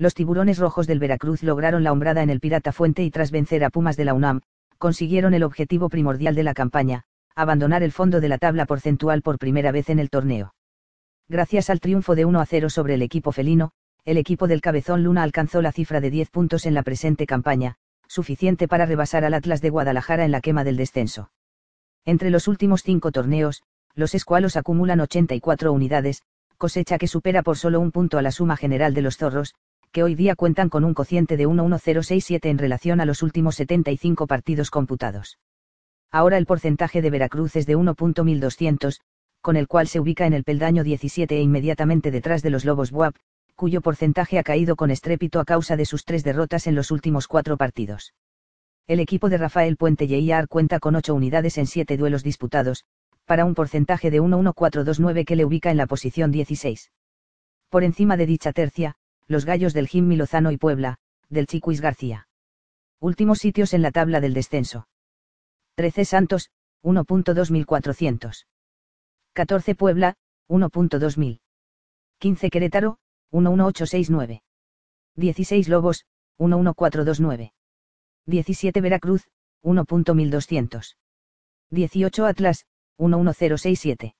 Los tiburones rojos del Veracruz lograron la hombrada en el Pirata Fuente y tras vencer a Pumas de la UNAM, consiguieron el objetivo primordial de la campaña, abandonar el fondo de la tabla porcentual por primera vez en el torneo. Gracias al triunfo de 1 a 0 sobre el equipo felino, el equipo del Cabezón Luna alcanzó la cifra de 10 puntos en la presente campaña, suficiente para rebasar al Atlas de Guadalajara en la quema del descenso. Entre los últimos cinco torneos, los escualos acumulan 84 unidades, cosecha que supera por solo un punto a la suma general de los zorros, que hoy día cuentan con un cociente de 1,1067 en relación a los últimos 75 partidos computados. Ahora el porcentaje de Veracruz es de 1.1200, con el cual se ubica en el peldaño 17 e inmediatamente detrás de los Lobos Buap, cuyo porcentaje ha caído con estrépito a causa de sus tres derrotas en los últimos cuatro partidos. El equipo de Rafael Puente Yeiar cuenta con ocho unidades en siete duelos disputados, para un porcentaje de 1.1429 que le ubica en la posición 16. Por encima de dicha tercia, los gallos del Jimmy Lozano y Puebla, del Chicuis García. Últimos sitios en la tabla del descenso. 13 Santos, 1.2400. 14 Puebla, 1.2000. 15 Querétaro, 11869. 16 Lobos, 11429. 17 Veracruz, 1.1200. 18 Atlas, 11067.